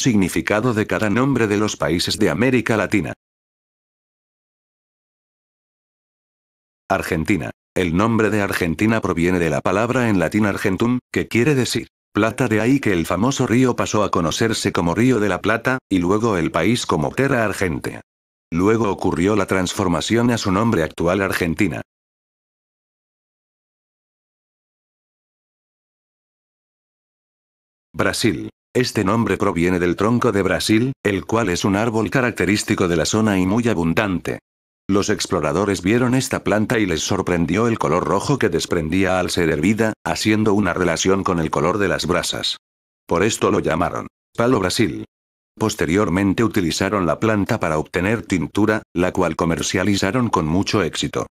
Significado de cada nombre de los países de América Latina. Argentina. El nombre de Argentina proviene de la palabra en latín argentum, que quiere decir plata, de ahí que el famoso río pasó a conocerse como Río de la Plata, y luego el país como Terra Argente. Luego ocurrió la transformación a su nombre actual Argentina. Brasil. Este nombre proviene del tronco de Brasil, el cual es un árbol característico de la zona y muy abundante. Los exploradores vieron esta planta y les sorprendió el color rojo que desprendía al ser hervida, haciendo una relación con el color de las brasas. Por esto lo llamaron palo Brasil. Posteriormente utilizaron la planta para obtener tintura, la cual comercializaron con mucho éxito.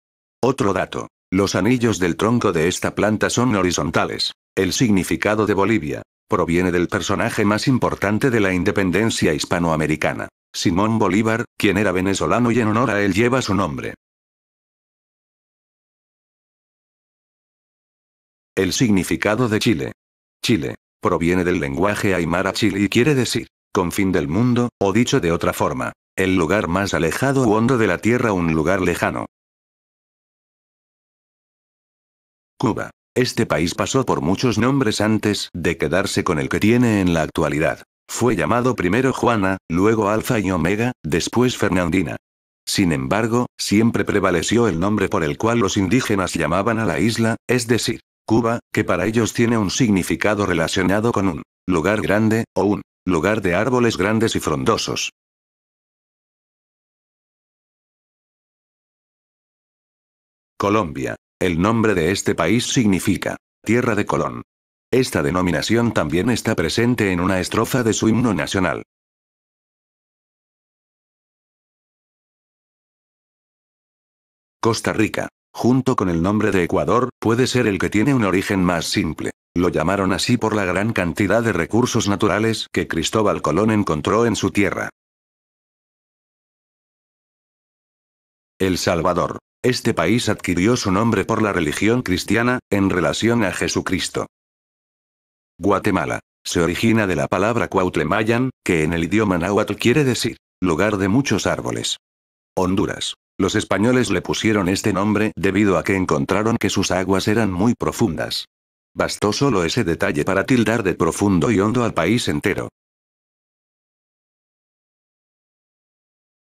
Otro dato. Los anillos del tronco de esta planta son horizontales. El significado de Bolivia, Proviene del personaje más importante de la independencia hispanoamericana, Simón Bolívar, quien era venezolano y en honor a él lleva su nombre. El significado de Chile. Chile. Proviene del lenguaje aymara chile y quiere decir, con fin del mundo, o dicho de otra forma, el lugar más alejado u hondo de la tierra, un lugar lejano. Cuba. Este país pasó por muchos nombres antes de quedarse con el que tiene en la actualidad. Fue llamado primero Juana, luego Alfa y Omega, después Fernandina. Sin embargo, siempre prevaleció el nombre por el cual los indígenas llamaban a la isla, es decir, Cuba, que para ellos tiene un significado relacionado con un lugar grande, o un lugar de árboles grandes y frondosos. Colombia. El nombre de este país significa Tierra de Colón. Esta denominación también está presente en una estrofa de su himno nacional. Costa Rica, junto con el nombre de Ecuador, puede ser el que tiene un origen más simple. Lo llamaron así por la gran cantidad de recursos naturales que Cristóbal Colón encontró en su tierra. El Salvador. Este país adquirió su nombre por la religión cristiana, en relación a Jesucristo. Guatemala. Se origina de la palabra Cuautlemayan, que en el idioma náhuatl quiere decir, lugar de muchos árboles. Honduras. Los españoles le pusieron este nombre debido a que encontraron que sus aguas eran muy profundas. Bastó solo ese detalle para tildar de profundo y hondo al país entero.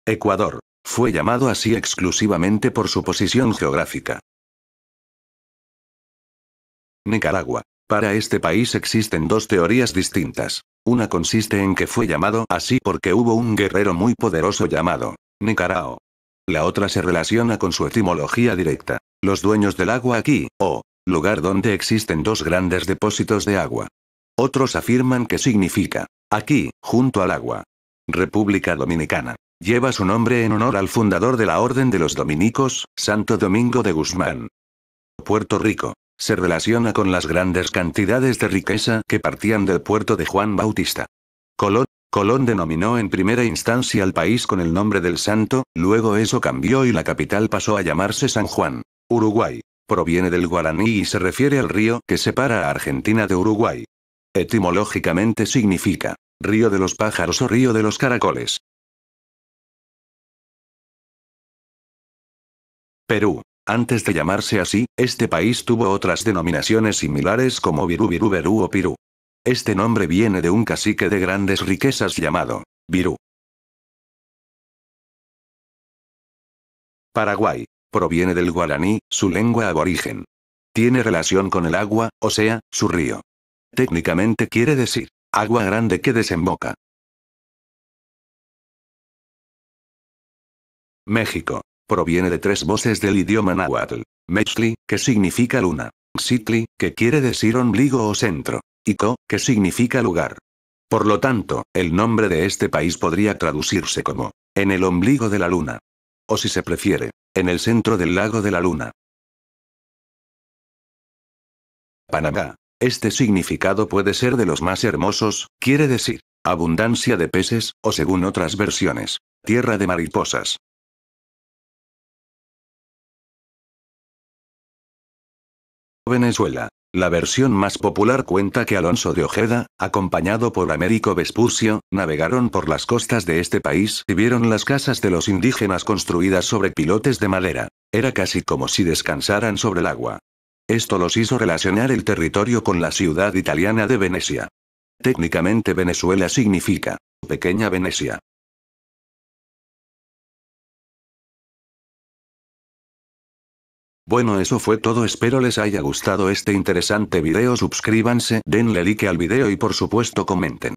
Ecuador fue llamado así exclusivamente por su posición geográfica. Nicaragua. Para este país existen dos teorías distintas. Una consiste en que fue llamado así porque hubo un guerrero muy poderoso llamado Nicarao. La otra se relaciona con su etimología directa. Los dueños del agua aquí, o lugar donde existen dos grandes depósitos de agua. Otros afirman que significa aquí, junto al agua. República Dominicana. Lleva su nombre en honor al fundador de la Orden de los Dominicos, Santo Domingo de Guzmán. Puerto Rico. Se relaciona con las grandes cantidades de riqueza que partían del puerto de Juan Bautista. Colón, Colón denominó en primera instancia al país con el nombre del santo, luego eso cambió y la capital pasó a llamarse San Juan. Uruguay. Proviene del guaraní y se refiere al río que separa a Argentina de Uruguay. Etimológicamente significa río de los pájaros o río de los caracoles. Perú. Antes de llamarse así, este país tuvo otras denominaciones similares como virú Perú o Pirú. Este nombre viene de un cacique de grandes riquezas llamado Virú. Paraguay. Proviene del guaraní, su lengua aborigen. Tiene relación con el agua, o sea, su río. Técnicamente quiere decir, agua grande que desemboca. México. Proviene de tres voces del idioma náhuatl. Mexli, que significa luna. Xitli, que quiere decir ombligo o centro. Y Co, que significa lugar. Por lo tanto, el nombre de este país podría traducirse como en el ombligo de la luna. O si se prefiere, en el centro del lago de la luna. Panamá. Este significado puede ser de los más hermosos, quiere decir, abundancia de peces, o según otras versiones, tierra de mariposas. Venezuela. La versión más popular cuenta que Alonso de Ojeda, acompañado por Américo Vespucio, navegaron por las costas de este país y vieron las casas de los indígenas construidas sobre pilotes de madera. Era casi como si descansaran sobre el agua. Esto los hizo relacionar el territorio con la ciudad italiana de Venecia. Técnicamente Venezuela significa pequeña Venecia. Bueno eso fue todo espero les haya gustado este interesante video suscríbanse denle like al video y por supuesto comenten.